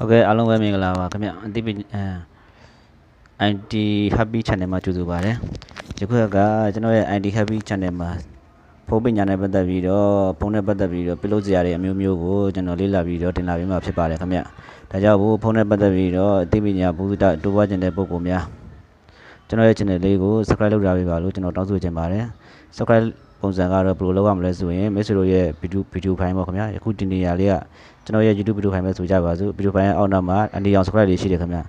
ဟုတ်ကဲ့အားလုံးပဲမင်္ဂလာပါခင်ဗျအတိပအမ် IT Happy Channel မှာကြိုဆိုပါတယ်ဒီခွက်ကကျွန်တော်ရဲ့ IT Happy Channel မှာဖုန်းပညာနဲ့ပတ်သက်ပြီးတော့ဖုန်းနဲ့ပတ်သက်ပြီးတော့ပြုလုပ်စရာတွေအမျိုးမျိုးကိုကျွန်တော်လေ့လာပြီးတော့တင်လာပေးမှာဖြစ်ပါတယ်ခင်ဗျဒါကြောင့်ဖုန်းနဲ့ပတ်သက်ပြီးတော့အသိပညာဘုဒ္ဓတိုးပွားခြင်းတဲ့ပုဂ္ဂိုလ်များကျွန်တော်ရဲ့ channel လေးကို subscribe လုပ်ထားပေးပါလို့ကျွန်တော်တောင်းဆိုချင်ပါတယ် subscribe ပုံစံကတော့ဘယ်လိုလုပ်ရမလဲဆိုရင်မိတ်ဆွေတို့ရဲ့ video video ဖိုင်ပေါ့ခင်ဗျာယခုဒီနေရာလေးကကျွန်တော်ရဲ့ YouTube video ဖိုင်ပဲဆိုကြပါစို့ video ဖိုင်ရဲ့အောက်နောက်မှာအနေအောင် subscribe လေးရှိတယ်ခင်ဗျာ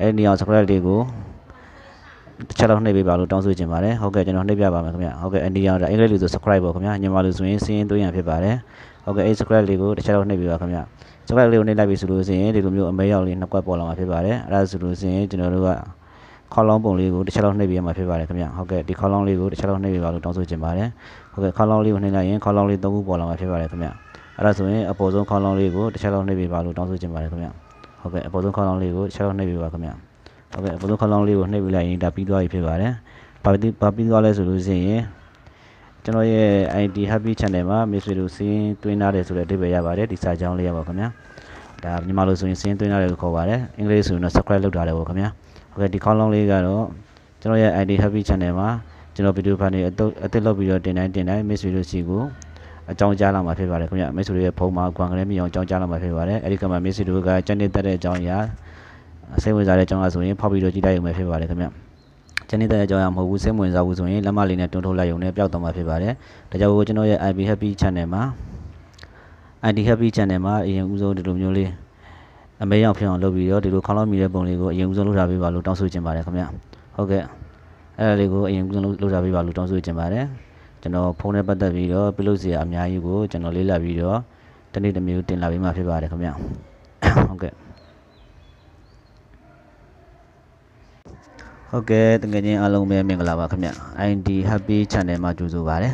အဲ့ဒီအောင် subscribe လေးကိုတစ်ချက်လောက်နှိပ်ပေးပါလို့တောင်းဆိုချင်ပါတယ်ဟုတ်ကဲ့ကျွန်တော်နှိပ်ပြပါမယ်ခင်ဗျာဟုတ်ကဲ့အနေအောင်ဒါအင်္ဂလိပ်လိုဆို subscribe ပေါ့ခင်ဗျာမြန်မာလိုဆိုရင်စင်းရင်သွင်းရဖြစ်ပါတယ်ဟုတ်ကဲ့အဲ့ subscribe လေးကိုတစ်ချက်လောက်နှိပ်ပေးပါခင်ဗျာ subscribe လေးကိုနှိပ်လိုက်ပြီဆိုလို့ရှိရင်ဒီလိုမျိုးအမဲရောက်လေးနှစ်ကွက်ပေါ်လာမှာဖြစ်ပါတယ်အဲ့ဒါဆိုလို့ရှိရင်ကျွန်တော်တို့ကခေါလောင်းပုံလေးကိုတစ်ချက်လောက်နှိပ်ပေးရမှာဖြစ်ပါတယ်ခင်ဗျဟုတ်ကဲ့ဒီခေါလောင်းလေးကိုတစ်ချက်လောက်နှိပ်ပေးပါလို့တောင်းဆိုချင်ပါတယ်ဟုတ်ကဲ့ခေါလောင်းလေးကိုနှိပ်လိုက်ရင်ခေါလောင်းလေး၃ခုပေါ်လာမှာဖြစ်ပါတယ်ခင်ဗျအဲ့ဒါဆိုရင် အပေါ်ဆုံးခေါလောင်းလေးကိုတစ်ချက်လောက်နှိပ်ပေးပါလို့တောင်းဆိုချင်ပါတယ်ခင်ဗျဟုတ်ကဲ့အပေါ်ဆုံးခေါလောင်းလေးကိုတစ်ချက်လောက်နှိပ်ပေးပါခင်ဗျဟုတ်ကဲ့အပေါ်ဆုံးခေါလောင်းလေးကိုနှိပ်ပေးလိုက်ရင်ဒါပြီးသွားပြီဖြစ်ပါတယ်ဘာပြီးဘာပြီးသွားလဲဆိုလို့ရှိရင်ကျွန်တော်ရဲ့ ID Happy Channel မှာမိတ်ဆွေတို့စီးရင်တွင်းထားတယ်ဆိုတဲ့အဓိပ္ပာယ်ရပါတယ်ဒီစာကြောင်းလေးရပါခင်ဗျာဒါမြန်မာလိုဆိုရင်စီးရင်တွင်းထားတယ်လို့ခေါ်ပါတယ်အင်္ဂလိပ်ဆိုရင်တော့ subscribe လုပ်ထားတယ်ပေါ့ခင်ဗျာဟုတ်ကဲ့ဒီခေါင်းလုံးလေးကတော့ကျွန်တော်ရဲ့ ID Happy Channel မှာကျွန်တော်ဗီဒီယိုဖန်တွေအသစ်လုပ်ပြီးတော့တင်တိုင်းတင်တိုင်းမိတ်ဆွေတို့စီကိုအကြောင်းကြားလာမှာဖြစ်ပါတယ်ခင်ဗျမိတ်ဆွေတို့ရဲ့ဖုန်းမှာကွန်ကလေးမြောင်အကြောင်းကြားလာမှာဖြစ်ပါတယ်အဲဒီကမှာမိတ်ဆွေတို့ကကျန်နေတတ်တဲ့အကြောင်းအရာစိတ်ဝင်စားတဲ့အကြောင်းအရာဆိုရင်ဖောက်ပြီးတော့ကြည့်လိုက်ရုံပဲဖြစ်ပါတယ်ခင်ဗျကျန်နေတဲ့အကြောင်းအရာမဟုတ်ဘူးစိတ်ဝင်စားဘူးဆိုရင်လက်မလေးနဲ့တွန်းထုတ်လိုက်ရုံနဲ့ပျောက်သွားမှာဖြစ်ပါတယ်ဒါကြောင့်ကျွန်တော်ရဲ့ IP Happy Channel မှာ ID Happy Channel မှာအရင်ဦးဆုံးဒီလိုမျိုးလေးအမေရောက်ဖြစ်အောင်လုပ်ပြီးတော့ဒီလိုခေါင်းလောင်းမိတဲ့ပုံလေးကိုအရင်ဦးဆုံးလုပ်ထားပေးပါလို့တောင်းဆိုချင်ပါတယ်ခင်ဗျဟုတ်ကဲ့အဲ့ဒါလေးကိုအရင်ဦးဆုံးလုပ်ထားပေးပါလို့တောင်းဆိုချင်ပါတယ်ကျွန်တော်ဖုန်းနဲ့ပတ်သက်ပြီးတော့ပြုလုပ်စရာအများကြီးကိုကျွန်တော်လေ့လာပြီးတော့တနေ့တစ်မျိုးတင်လာပေးမှာဖြစ်ပါတယ်ခင်ဗျဟုတ်ကဲ့ဟုတ်ကဲ့တကယ်ချင်းအားလုံးပဲမင်္ဂလာပါခင်ဗျ ID Happy Channel မှာကြိုဆိုပါရစေ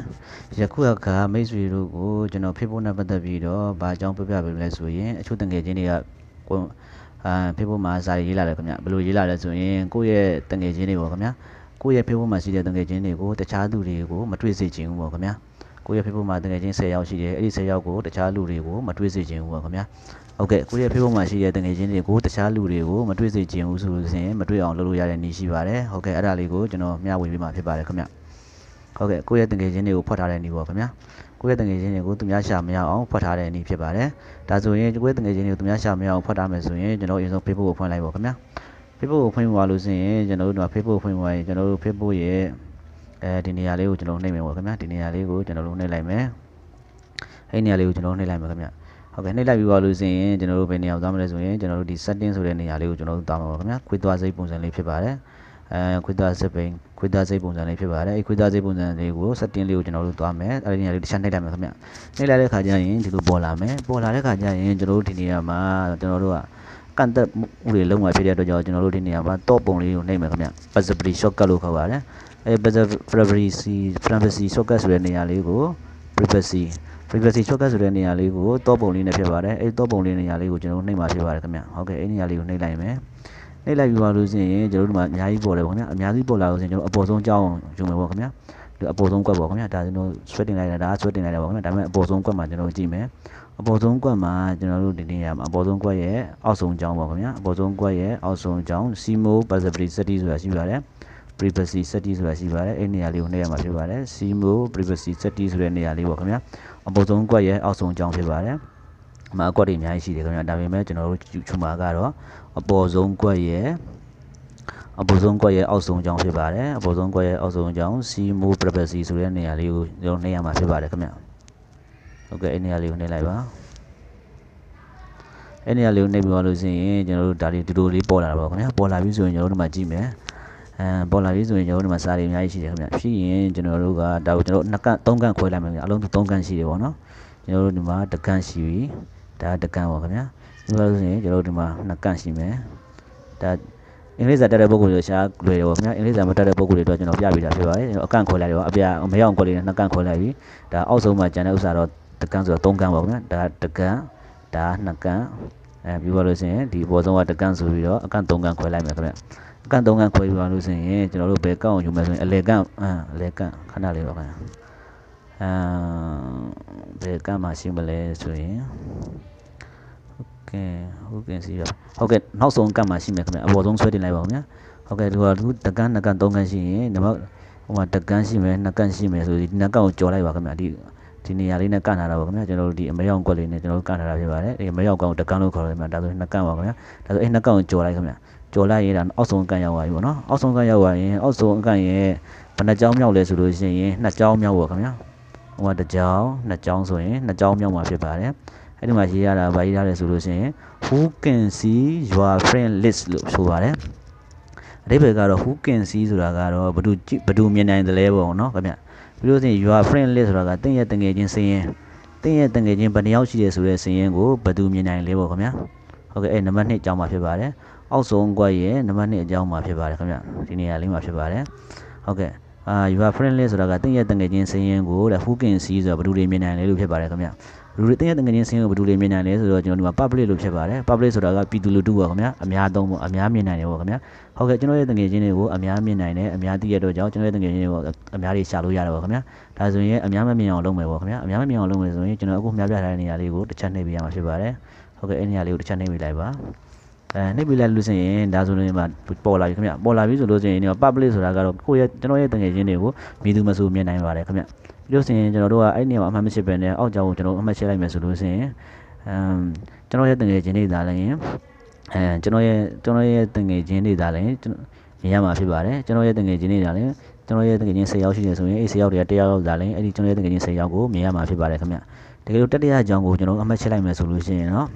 ။ယခုအခါမိတ်ဆွေတို့ကိုကျွန်တော် Facebook နဲ့ပတ်သက်ပြီးတော့ဗာအကြောင်းပြပြပေးမလဲဆိုရင်အချို့တကယ်ချင်းတွေကကိုအာ Facebook မှာစာရေးလာတယ်ခင်ဗျဘယ်လိုရေးလာလဲဆိုရင်ကိုယ့်ရဲ့တငယ်ချင်းတွေပေါ့ခင်ဗျကိုယ့်ရဲ့ Facebook မှာရှိတဲ့တငယ်ချင်းတွေကိုတခြားသူတွေကိုမတွေ့စေချင်ဘူးပေါ့ခင်ဗျကိုယ့်ရဲ့ Facebook မှာတကယ်ချင်း10ယောက်ရှိတယ်အဲ့ဒီ10ယောက်ကိုတခြားလူတွေကိုမတွေးစေချင်ဘူးပါခင်ဗျာဟုတ်ကဲ့ကိုယ့်ရဲ့ Facebook မှာရှိတဲ့တကယ်ချင်းတွေကိုတခြားလူတွေကိုမတွေးစေချင်ဘူးဆိုလို့ဆိုရင်မတွေးအောင်လုပ်လို့ရတဲ့နည်းရှိပါတယ်ဟုတ်ကဲ့အဲ့ဒါလေးကိုကျွန်တော်မျှဝေပေးမှာဖြစ်ပါတယ်ခင်ဗျာဟုတ်ကဲ့ကိုယ့်ရဲ့တငယ်ချင်းတွေကိုဖွက်ထားတဲ့နည်းပေါ့ခင်ဗျာကိုယ့်ရဲ့တငယ်ချင်းတွေကိုသူများရှာမရအောင်ဖွက်ထားတဲ့နည်းဖြစ်ပါတယ်ဒါဆိုရင်ကိုယ့်ရဲ့တငယ်ချင်းတွေကိုသူများရှာမရအောင်ဖွက်ထားမယ်ဆိုရင်ကျွန်တော်အရင်ဆုံး Facebook ကိုဖွင့်လိုက်ပေါ့ခင်ဗျာ Facebook ကိုဖွင့်ပါလို့ဆိုရင်ကျွန်တော်တို့က Facebook ကိုဖွင့်ပါရင်ကျွန်တော်တို့ Facebook ရဲ့အဲဒီနေရာလေးကိုကျွန်တော်နှိပ်မယ်ပေါ့ခင်ဗျာဒီနေရာလေးကိုကျွန်တော်တို့နှိပ်လိုက်မယ်အဲ့နေရာလေးကိုကျွန်တော်နှိပ်လိုက်မယ်ခင်ဗျာဟုတ်ကဲ့နှိပ်လိုက်ပြီးပါလို့ဆိုရင်ကျွန်တော်တို့ဘယ်နေရာသွားမလဲဆိုရင်ကျွန်တော်တို့ဒီ setting ဆိုတဲ့နေရာလေးကိုကျွန်တော်တို့သွားမှာပါခင်ဗျာခွေးသွားစိတ်ပုံစံလေးဖြစ်ပါတယ်အဲခွေသားစစ်ပိန်ခွေသားစိတ်ပုံစံလေးဖြစ်ပါတယ်အဲခွေသားစိတ်ပုံစံလေးကိုစက်တင်လေးကိုကျွန်တော်တို့သွားမယ်အဲဒီနေရာလေးတစ်ချက်နှိပ်လိုက်မယ်ခင်ဗျနှိပ်လိုက်တဲ့ခါကျရင်ဒီလိုပေါ်လာမယ်ပေါ်လာတဲ့ခါကျရင်ကျွန်တော်တို့ဒီနေရာမှာကျွန်တော်တို့ကကန့်သက်မှုတွေလုံးဝဖြစ်တဲ့အတွက်ကြောင့်ကျွန်တော်တို့ဒီနေရာမှာတော့ပုံလေးကိုနှိပ်မယ်ခင်ဗျ Possibly shortcut လို့ခေါ်ပါတယ်အဲ Possibly Privacy shortcut ဆိုတဲ့နေရာလေးကို Privacy frequency shortcut ဆိုတဲ့နေရာလေးကိုတော့ပုံလေးနဲ့ဖြစ်ပါတယ်အဲတော့ပုံလေးနေရာလေးကိုကျွန်တော်နှိပ်မှာဖြစ်ပါတယ်ခင်ဗျဟုတ်ကဲ့အဲနေရာလေးကိုနှိပ်လိုက်မယ်နှိပ်လိုက်ပြီးပါလို့ဆိုရင်ကျွန်တော်တို့ဒီမှာအများကြီးပေါ်တယ်ပေါ့ခင်ဗျာအများကြီးပေါ်လာလို့ဆိုရင်ကျွန်တော်အပေါ်ဆုံးအကြောင်းယူမယ်ပေါ့ခင်ဗျာဒီအပေါ်ဆုံးကွက်ပေါ့ခင်ဗျာဒါကျွန်တော် sweat တင်လိုက်တာဒါ sweat တင်လိုက်တာပေါ့ခင်ဗျာဒါပေမဲ့အပေါ်ဆုံးကွက်မှာကျွန်တော်ကြည့်မယ်အပေါ်ဆုံးကွက်မှာကျွန်တော်တို့ဒီနေရာမှာအပေါ်ဆုံးကွက်ရဲ့အောက်ဆုံးအကြောင်းပေါ့ခင်ဗျာအပေါ်ဆုံးကွက်ရဲ့အောက်ဆုံးအကြောင်း CMO possibility study ဆိုတာရှိပါတယ် privacy setting ဆိုတာရှိပါတယ်အဲ့နေရာလေးကိုနှိပ်ရမှာဖြစ်ပါတယ် CMO privacy setting ဆိုတဲ့နေရာလေးပေါ့ခင်ဗျာအပေါ်ဆုံးကွက်ရဲ့အောက်ဆုံးအကြောင်းဖြစ်ပါတယ်မှာအကွက်တွေအများကြီးရှိတယ်ခင်ဗျာဒါပေမဲ့ကျွန်တော်တို့ချူမာကတော့အပေါ်ဆုံးကွက်ရဲ့အပေါ်ဆုံးကွက်ရဲ့အောက်ဆုံးကြောင်းဖြစ်ပါတယ်အပေါ်ဆုံးကွက်ရဲ့အောက်ဆုံးကြောင်း C move privacy ဆိုတဲ့နေရာလေးကိုကျွန်တော်နှိပ်ရမှာဖြစ်ပါတယ်ခင်ဗျာဟုတ်ကဲ့အဲ့နေရာလေးကိုနှိပ်လိုက်ပါအဲ့နေရာလေးကိုနှိပ်ပြီးသွားလို့ရှိရင်ကျွန်တော်တို့ဒါတွေဒီလိုလေးပေါ်လာတာပေါ့ခင်ဗျာပေါ်လာပြီဆိုရင်ကျွန်တော်တို့ဒီမှာကြည့်မယ်အဲပေါ်လာပြီဆိုရင်ကျွန်တော်တို့ဒီမှာစာတွေအများကြီးရှိတယ်ခင်ဗျာဖြစ်ရင်ကျွန်တော်တို့ကဒါကိုကျွန်တော်တို့နှစ်ကန့်သုံးကန့်ခွဲလိုက်မယ်ခင်ဗျာအလုံးသုံးကန့်ရှိတယ်ပေါ့နော်ကျွန်တော်တို့ဒီမှာတကန့်ရှိပြီဒါတကန့်ပါခင်ဗျာကျွန်တော်ဆိုရင်ကျွန်တော်ဒီမှာနှစ်ကန့်ရှိမယ်ဒါအင်္ဂလိပ်စာတတ်တဲ့ပုဂ္ဂိုလ်တွေရှားလွယ်တယ်ပေါ့ခင်ဗျာအင်္ဂလိပ်စာမတတ်တဲ့ပုဂ္ဂိုလ်တွေတော့ကျွန်တော်ပြပေးတာဖြစ်ပါတယ်ကျွန်တော်အကန့်ခေါ်လိုက်တယ်ပေါ့အပြမရောက်ခေါ်လိုက်တယ်နှစ်ကန့်ခေါ်လိုက်ပြီဒါအောက်ဆုံးမှာကျန်တဲ့ဥစ္စာတော့တကန့်ဆိုတော့သုံးကန့်ပါခင်ဗျာဒါတကန့်ဒါနှစ်ကန့်အဲပြီးပါလို့ဆိုရင်ဒီပေါ်ဆုံးကတကန့်ဆိုပြီးတော့အကန့်သုံးကန့်ခွဲလိုက်မယ်ခင်ဗျာအကန့်သုံးကန့်ခွဲပြီးပါလို့ဆိုရင်ကျွန်တော်တို့ဘယ်ကောက်အောင်ယူမယ်ဆိုရင်အလေကန့်အလေကန့်ခဏလေးပါခင်ဗျာအဲဘယ်ကမှရှိမလဲဆိုရင်ဟုတ်ကဲ့ဟုတ်ကဲ့စီရဟုတ်ကဲ့နောက်ဆုံးကမှရှိမယ်ခင်ဗျအပေါ်ဆုံးဆွဲတင်လိုက်ပါဦးဗျာဟုတ်ကဲ့ဒီဟာသူတကန်းနှစ်ကန်းသုံးကန်းရှိရင်ဒီမှာဟိုမှာတကန်းရှိမယ်နှစ်ကန်းရှိမယ်ဆိုဒီနှစ်ကန်းကိုကြော်လိုက်ပါခင်ဗျဒီဒီနေရာလေးနဲ့ကန်ထားတာပါခင်ဗျာကျွန်တော်တို့ဒီအမေရောက်ကွက်လေးနဲ့ကျွန်တော်တို့ကန်ထားတာဖြစ်ပါတယ်ဒီအမေရောက်ကောင်တကန်လို့ခေါ်တယ်ခင်ဗျဒါဆိုနှစ်ကန်ပါခင်ဗျာဒါဆိုအဲနှစ်ကန်ကိုကြော်လိုက်ခင်ဗျာကြော်လိုက်ရင်ဒါအောက်ဆုံးကန်ရောက်သွားပြီပေါ့နော်အောက်ဆုံးကန်ရောက်သွားရင်အောက်ဆုံးကန်ရဲ့ဘယ်နှကြောင်းမြောက်လဲဆိုလို့ရှိရင်နှစ်ကြောင်းမြောက်ပါခင်ဗျာဟိုကတစ်ကြောင်းနှစ်ကြောင်းဆိုရင်နှစ်ကြောင်းမြောက်မှာဖြစ်ပါတယ်အဲ့ဒီမှာရေးရတာဗာရေးထားတယ်ဆိုလို့ရှိရင် who can see your friend list လို့ဆိုပါတယ်အဓိပ္ပာယ်ကတော့ who can see ဆိုတာကတော့ဘယ်သူဘယ်သူမြင်နိုင်တယ်လဲပေါ့နော်ခင်ဗျပြီးလို့ရှိရင် your friend list ဆိုတာကတင့်ရဲ့တငယ်ချင်းစာရင်းတင့်ရဲ့တငယ်ချင်းဘယ်နှယောက်ရှိတယ်ဆိုတဲ့စာရင်းကိုဘယ်သူမြင်နိုင်လဲပေါ့ခင်ဗျဟုတ်ကဲ့အဲ့နံပါတ်1အကြောင်းမှာဖြစ်ပါတယ်အောက်ဆုံးကွက်ရဲ့နံပါတ်1အကြောင်းမှာဖြစ်ပါတယ်ခင်ဗျဒီနေရာလေးမှာဖြစ်ပါတယ်ဟုတ်ကဲ့အာ you are friendly ဆိုတာကတင့်ရဲ့တငယ်ချင်းစင်းရင်ကိုတဲ့ who can see ဆိုတာဘယ်သူတွေမြင်နိုင်လဲလို့ဖြစ်ပါတယ်ခင်ဗျလူတွေတင်ရတဲ့ငွေချင်းစင်းကိုဘယ်သူတွေမြင်နိုင်လဲဆိုတော့ကျွန်တော်တို့က public လို့ဖြစ်ပါတယ် public ဆိုတာကပြည်သူလူထုပါခင်ဗျာအများသုံးပေါ့အများမြင်နိုင်တယ်ပေါ့ခင်ဗျာဟုတ်ကဲ့ကျွန်တော်ရဲ့ငွေချင်းတွေကိုအများမြင်နိုင်တယ်အများသိရတော့ကြောင့်ကျွန်တော်ရဲ့ငွေချင်းတွေကိုအများတွေရှာလို့ရတယ်ပေါ့ခင်ဗျာဒါဆိုရင်အများမမြင်အောင်လုပ်မယ်ပေါ့ခင်ဗျာအများမမြင်အောင်လုပ်မယ်ဆိုရင်ကျွန်တော်အခုမြပြထားတဲ့နေရာလေးကိုတစ်ချက်နှိပ်ပေးရမှာဖြစ်ပါတယ်ဟုတ်ကဲ့အဲ့ဒီနေရာလေးကိုတစ်ချက်နှိပ်ပေးလိုက်ပါအဲနှိပ်ပြီးလိုက်လို့ဆိုရင်ဒါဆိုရင်မှပေါ်လာပြီခင်ဗျပေါ်လာပြီဆိုလို့ဆိုရင်ဒီမှာ public ဆိုတာကတော့ကိုယ့်ရဲ့ကျွန်တော်ရဲ့တငယ်ချင်းတွေကိုမြည်သူမဆိုမြင်နိုင်ပါတယ်ခင်ဗျလို့ဆိုရင်ကျွန်တော်တို့ကအဲ့နေရာမှာအမှတ်မရှိပဲနဲ့အောက်ကြောင်ကိုကျွန်တော်အမှတ်ရှိလိုက်မယ်ဆိုလို့ဆိုရင်အမ်ကျွန်တော်ရဲ့တငယ်ချင်းတွေဒါလည်းအဲကျွန်တော်ရဲ့ကျွန်တော်ရဲ့တငယ်ချင်းတွေဒါလည်းကျွန်တော်မြင်ရမှာဖြစ်ပါတယ်ကျွန်တော်ရဲ့တငယ်ချင်းတွေဒါလည်းကျွန်တော်ရဲ့တကယ်ချင်း၁၀ယောက်ရှိတယ်ဆိုရင်အဲ၁၀ယောက်တည်းက၁ယောက်သာလဲအဲ့ဒီကျွန်တော်ရဲ့တကယ်ချင်း၁၀ယောက်ကိုမြင်ရမှာဖြစ်ပါတယ်ခင်ဗျတကယ်လို့တတိယအကြောင်းကိုကျွန်တော်အမှတ်ချက်လိုက်မယ်ဆိုလို့ရှိရင်เนาะ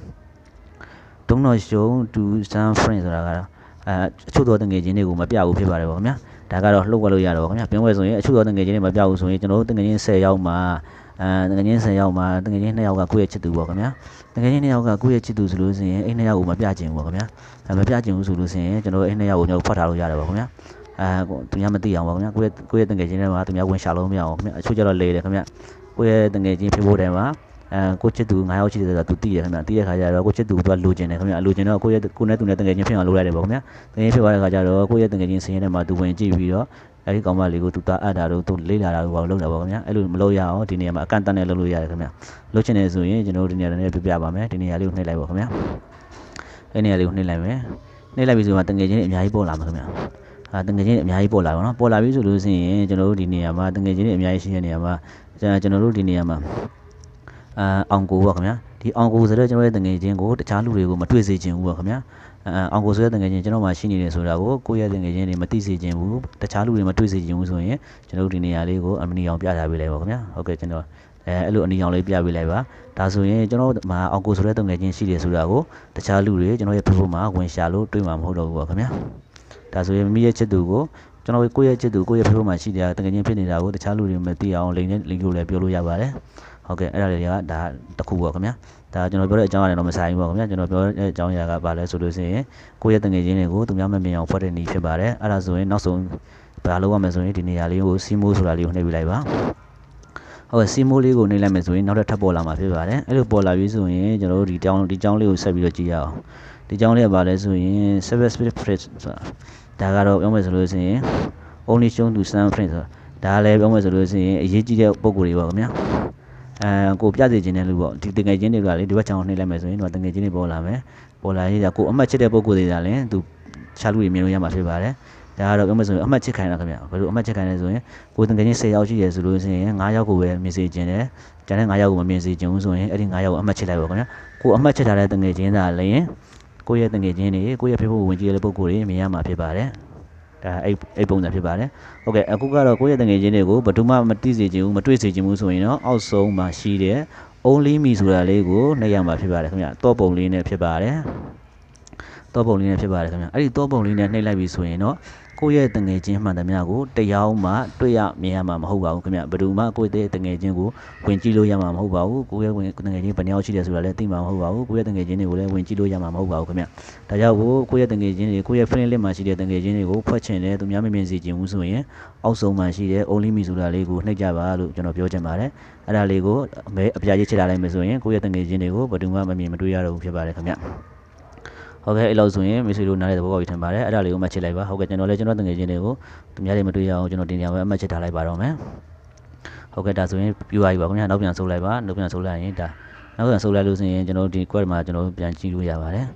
တုံးတော်ရှုံ to some friend ဆိုတာကတော့အဲအချို့သောတငယ်ချင်းတွေကိုမပြဘူးဖြစ်ပါတယ်ပေါ့ခင်ဗျာဒါကတော့လှုပ်ဝက်လို့ရတော့ခင်ဗျာပင်ဝဲဆိုရင်အချို့သောတငယ်ချင်းတွေမပြဘူးဆိုရင်ကျွန်တော်တို့တငယ်ချင်း10ယောက်မှာအဲငငင်းဆယ်ယောက်မှာငငင်းနှစ်ယောက်ကကိုယ့်ရဲ့ချစ်သူပေါ့ခင်ဗျာငငင်းနှစ်ယောက်ကကိုယ့်ရဲ့ချစ်သူဆိုလို့ဆိုရင်အဲ့နှစ်ယောက်ကိုမပြချင်ဘူးပေါ့ခင်ဗျာအဲမပြချင်ဘူးဆိုလို့ဆိုရင်ကျွန်တော်အဲ့နှစ်ယောက်ကိုကျွန်တော်ဖွက်ထားလို့ရတယ်ပေါ့ခင်ဗျာအဲသူများမသိအောင်ပေါ့ခင်ဗျာကိုယ့်ရဲ့ကိုယ့်ရဲ့ငငင်းတွေမှာသူများဝင်ရှာလို့မရအောင်ခင်ဗျာအချို့ကျတော့လေတယ်ခင်ဗျာကိုယ့်ရဲ့ငငင်းချင်းဖြစ်ဖို့တိုင်မှာအဲကိုချစ်သူ9ယောက်ရှိတယ်ဆိုတာသူသိတယ်ခင်ဗျာသိတဲ့ခါကျတော့ကိုချစ်သူကလိုချင်တယ်ခင်ဗျာလိုချင်တော့ကိုရဲ့ကိုနဲ့သူနဲ့တကယ်ချင်းဖြစ်အောင်လုပ်ရတယ်ပေါ့ခင်ဗျာတကယ်ဖြစ်သွားတဲ့ခါကျတော့ကိုရဲ့တကယ်ချင်းစင်ရဲထဲမှာသူဝင်ကြည့်ပြီးတော့အဲဒီကောင်မလေးကိုသူတာအပ်တာတို့သူလေးလာတာတို့ဘာလို့လုပ်တာပေါ့ခင်ဗျာအဲ့လိုမလုပ်ရအောင်ဒီနေရာမှာအကန့်အသတ်နဲ့လုပ်လို့ရတယ်ခင်ဗျာလုပ်ချင်တယ်ဆိုရင်ကျွန်တော်တို့ဒီနေရာနဲ့ပြပြပါမယ်ဒီနေရာလေးကိုနှိပ်လိုက်ပါခင်ဗျာအဲ့နေရာလေးကိုနှိပ်လိုက်မယ်နှိပ်လိုက်ပြီးဆိုမှတကယ်ချင်းအများကြီးပေါ်လာမှာခင်ဗျာအာတငယ်ချင်းအများကြီးပေါ်လာပါတော့ပေါ်လာပြီဆိုလို့ရှိရင်ကျွန်တော်တို့ဒီနေရာမှာတငယ်ချင်းတွေအများကြီးရှိတဲ့နေရာမှာကျွန်တော်တို့ဒီနေရာမှာအောင်ကိုပေါ့ခင်ဗျာဒီအောင်ကိုဆိုတော့ကျွန်တော်ရဲ့တငယ်ချင်းကိုတခြားလူတွေကိုမတွေ့စေချင်ဘူးပေါ့ခင်ဗျာအောင်ကိုဆိုတဲ့တငယ်ချင်းကျွန်တော်မှရှိနေတယ်ဆိုတာကိုကိုယ့်ရဲ့တငယ်ချင်းတွေမသိစေချင်ဘူးတခြားလူတွေမတွေ့စေချင်ဘူးဆိုရင်ကျွန်တော်ဒီနေရာလေးကိုအမနီအောင်ပြထားပေးလိုက်ပါခင်ဗျာဟုတ်ကဲ့ကျွန်တော်အဲအဲ့လိုအနီအောင်လေးပြပေးလိုက်ပါဒါဆိုရင်ကျွန်တော်မှာအောင်ကိုဆိုတဲ့တငယ်ချင်းရှိတယ်ဆိုတာကိုတခြားလူတွေကျွန်တော်ရဲ့ Facebook မှာဝင်ရှာလို့တွေ့မှာမဟုတ်တော့ဘူးပေါ့ခင်ဗျာဒါဆိုရင်မိရဲ့ချစ်သူကိုကျွန်တော်ကိုယ့်ရဲ့ချစ်သူကိုယ့်ရဲ့ Facebook မှာရှိတဲ့တငယ်ချင်းဖြစ်နေတာကိုတခြားလူတွေမသိအောင်လိန်နဲ့လိန်လို့လည်းပြောလို့ရပါတယ်ဟုတ်ကဲ့အဲ့ဒါတွေကဒါတခုပေါ့ခင်ဗျာဒါကျွန်တော်ပြောတဲ့အကြောင်းအရာတော့မဆိုင်ဘူးပေါ့ခင်ဗျာကျွန်တော်ပြောတဲ့အကြောင်းအရာကဘာလဲဆိုလို့ဆိုရင်ကိုယ့်ရဲ့တငယ်ချင်းတွေကိုသူများမမြင်အောင်ဖွဲ့တဲ့နည်းဖြစ်ပါတယ်အဲ့ဒါဆိုရင်နောက်ဆုံးဘာလုပ်ရမလဲဆိုရင်ဒီနေရာလေးကိုစီမိုးဆိုတာလေးကိုနှိပ်ပြလိုက်ပါဟုတ်ကဲ့စီမိုးလေးကိုနှိပ်လိုက်မယ်ဆိုရင်နောက်ထပ်ထပ်ပေါ်လာမှာဖြစ်ပါတယ်အဲ့လိုပေါ်လာပြီဆိုရင်ကျွန်တော်တို့ဒီကြောင်းဒီကြောင်းလေးကိုဆက်ပြီးတော့ကြည့်ရအောင်ဒီကြောင်းလေးကဘာလဲဆိုရင် service preference ဆိုတာဒါကတော့ပြောမယ်ဆိုလို့ဆိုရင် only shown to some friends ဆိုတာဒါလည်းပြောမယ်ဆိုလို့ဆိုရင်အရေးကြီးတဲ့ပုံကိုယ်တွေပေါ့ခင်ဗျာအဲကိုပြစေခြင်းတဲ့လူပေါ့ဒီတငယ်ချင်းတွေကလေဒီဘက်ချောင်းနှိမ့်လိုက်မယ်ဆိုရင်တော့တငယ်ချင်းတွေပေါ်လာမယ်ပေါ်လာရင်ဒါကိုအမှတ်ချစ်တဲ့ပုံကိုယ်တွေကလည်းသူရှားလူတွေမြင်လို့ရမှာဖြစ်ပါတယ်ဒါကတော့ပြောမယ်ဆိုရင်အမှတ်ချစ်ခိုင်းတာခင်ဗျဘယ်လိုအမှတ်ချစ်ခိုင်းလဲဆိုရင်ကိုတငယ်ချင်း10ယောက်ရှိတယ်ဆိုလို့ရှိရင်9ယောက်ကိုပဲမြင်စေခြင်းတယ်ကျန်တဲ့9ယောက်ကိုမမြင်စေခြင်းဘူးဆိုရင်အဲ့ဒီ9ယောက်ကိုအမှတ်ချစ်လိုက်ပါခင်ဗျကိုအမှတ်ချစ်ထားတဲ့တငယ်ချင်းသားလည်းကိုယ့်ရဲ့တငယ်ချင်းတွေကိုယ့်ရဲ့ဖေဖို့ဝင်ကြည့်ရတဲ့ပုံကိုယ်တွေမြင်ရမှာဖြစ်ပါတယ်ဒါအဲ့အဲ့ပုံစံဖြစ်ပါတယ်။ဟုတ်ကဲ့အခုကတော့ကိုယ့်ရဲ့တငယ်ချင်းတွေကိုဘယ်သူမှမသိစေချင်ဘူးမတွေ့စေချင်ဘူးဆိုရင်တော့အောက်ဆုံးမှာရှိတဲ့ only me ဆိုတာလေးကိုနှိပ်ရမှာဖြစ်ပါတယ်ခင်ဗျာ။တော့ပုံလေးနဲ့ဖြစ်ပါတယ်။တောပုံလေးနဲ့ဖြစ်ပါတယ်ခင်ဗျအဲ့ဒီတောပုံလေးနဲ့နှိပ်လိုက်ပြီးဆိုရင်တော့ကိုယ့်ရဲ့တငယ်ချင်းမှန်သမျှကိုတရားမှတွေ့ရမြင်ရမှာမဟုတ်ပါဘူးခင်ဗျဘယ်သူမှကိုယ့်ရဲ့တငယ်ချင်းကိုဝင်ကြည့်လို့ရမှာမဟုတ်ပါဘူးကိုယ့်ရဲ့ဝင်တငယ်ချင်းဘယ်နှယောက်ရှိတယ်ဆိုတာလည်းသိမှာမဟုတ်ပါဘူးကိုယ့်ရဲ့တငယ်ချင်းတွေကိုလည်းဝင်ကြည့်လို့ရမှာမဟုတ်ပါဘူးခင်ဗျဒါကြောင့်ကိုယ့်ရဲ့တငယ်ချင်းတွေကိုယ့်ရဲ့ friend list မှာရှိတဲ့တငယ်ချင်းတွေကိုဖွဲ့ချင်တယ်သူများမမြင်စေချင်ဘူးဆိုရင်အောက်ဆုံးမှရှိတဲ့ only me ဆိုတာလေးကိုနှိပ်ကြပါလို့ကျွန်တော်ပြောချင်ပါတယ်အဲ့ဒါလေးကိုအပြာကြီးချစ်ထားလိုက်မယ်ဆိုရင်ကိုယ့်ရဲ့တငယ်ချင်းတွေကိုဘယ်သူမှမမြင်မတွေ့ရတော့ဘူးဖြစ်ပါတယ်ခင်ဗျဟုတ်ကဲ့အဲ့လောက်ဆိုရင်မိတ်ဆွေတို့နားလေသဘောပေါက်ပြီထင်ပါတယ်အဲ့ဒါလေးကိုမှတ်ချစ်လိုက်ပါဟုတ်ကဲ့ကျွန်တော်လည်းကျွန်တော်တငယ်ချင်းတွေကိုသူများတွေမတွေ့ရအောင်ကျွန်တော်တင်ပြအောင်အမှတ်ချစ်ထားလိုက်ပါတော့မယ်ဟုတ်ကဲ့ဒါဆိုရင်ပြူပါပြီပါခင်ဗျာနောက်ပြန်ဆုပ်လိုက်ပါနောက်ပြန်ဆုပ်လိုက်ရင်ဒါနောက်ပြန်ဆုပ်လိုက်လို့ဆိုရင်ကျွန်တော်ဒီ quad မှာကျွန်တော်ပြန်ကြည့်လို့ရပါတယ်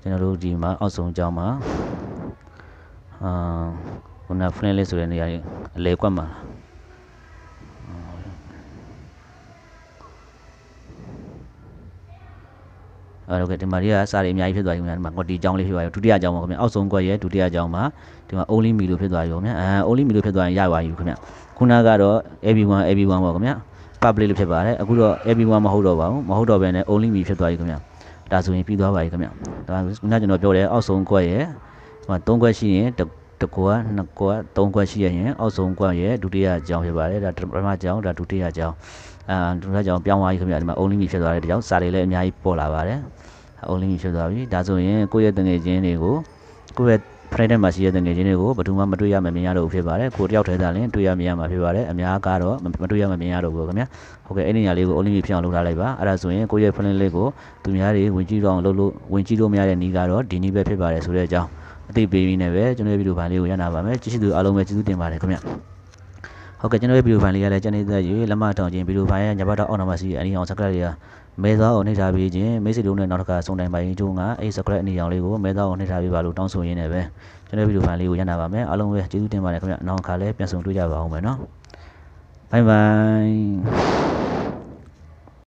ကျွန်တော်တို့ဒီမှာအောက်ဆုံးအကြောင်းမှာအာခုန friend list ဆိုတဲ့နေရာကြီးအလဲကွက်မှာဟုတ်ကဲ့ဒီမှာတွေကစာတွေအများကြီးဖြစ်သွားပြီခင်ဗျာဒီမှာငွေတီအကြောင်းလေးဖြစ်သွားရောဒုတိယအကြောင်းပါခင်ဗျာအောက်ဆုံးကွက်ရဲ့ဒုတိယအကြောင်းပါဒီမှာ only me လို့ဖြစ်သွားရောခင်ဗျာအဲ only me လို့ဖြစ်သွားရင်ရပါပြီခင်ဗျာခုနကတော့ ab1 ab1 ပါခင်ဗျာ public လို့ဖြစ်ပါတယ်အခုတော့ ab1 မဟုတ်တော့ပါဘူးမဟုတ်တော့ဘဲနဲ့ only me ဖြစ်သွားပြီခင်ဗျာဒါဆိုရင်ပြီးသွားပါပြီခင်ဗျာဒါခုနကျွန်တော်ပြောတယ်အောက်ဆုံးကွက်ရဲ့ဒီမှာ3ကွက်ရှိရင်တကွက်နှစ်ကွက်သုံးကွက်ရှိရရင်အောက်ဆုံးကွက်ရဲ့ဒုတိယအကြောင်းဖြစ်ပါတယ်ဒါပထမအကြောင်းဒါဒုတိယအကြောင်းအာဒုရကြောင့်ပြောင်းသွားပြီခင်ဗျာဒီမှာ only me ဖြစ်သွားတဲ့တကြောင်စာတွေလည်းအများကြီးပေါ်လာပါတယ် only me ဖြစ်သွားပြီဒါဆိုရင်ကိုယ့်ရဲ့တငယ်ချင်းတွေကိုကိုယ့်ရဲ့ friend တွေမှာရှိတဲ့တငယ်ချင်းတွေကိုဘယ်သူမှမတွေ့ရမမြင်ရတော့ဘူးဖြစ်ပါတယ်ကိုတယောက်တည်းသာလင်တွေ့ရမြင်ရမှာဖြစ်ပါတယ်အများကတော့မတွေ့ရမမြင်ရတော့ဘူးခင်ဗျာဟုတ်ကဲ့အဲ့ဒီညာလေးကို only me ဖြစ်အောင်လုပ်ထားလိုက်ပါအဲ့ဒါဆိုရင်ကိုယ့်ရဲ့ friend လေးကိုသူများတွေဝင်ကြည့်တော့အောင်လုပ်လို့ဝင်ကြည့်လို့မရတဲ့နည်းကတော့ဒီနည်းပဲဖြစ်ပါတယ်ဆိုတဲ့အကြောင်းအသိပေးရင်းနဲ့ပဲကျွန်တော်ရဲ့ဗီဒီယိုပိုင်းလေးကိုရနာပါမယ်ကြည့်ရှုသူအားလုံးပဲကျေးဇူးတင်ပါတယ်ခင်ဗျာဟုတ်ကဲ့ကျွန်တော်ရဲ့ဗီဒီယိုဖိုင်လေးကလည်းကျန်နေသက်၍လက်မထောင်ခြင်းဗီဒီယိုဖိုင်ရဲ့ညဘတ်တော့အောက်နံပါတ်စီအနီအောင် subscribe တွေကမဲသားအောင်နှိပ်ထားပေးခြင်းမိတ်ဆွေတို့နဲ့နောက်တစ်ခါဆုံတိုင်ပါရင်ကျိုးကအဲ့ subscribe အနီအောင်လေးကိုမဲသားအောင်နှိပ်ထားပေးပါလို့တောင်းဆိုရင်းနဲ့ပဲကျွန်တော်ဗီဒီယိုဖိုင်လေးကိုရနိုင်ပါမယ်အားလုံးပဲကျေးဇူးတင်ပါတယ်ခင်ဗျနောက်ခါလည်းပြန်ဆုံတွေ့ကြပါအောင်ပဲเนาะ bye bye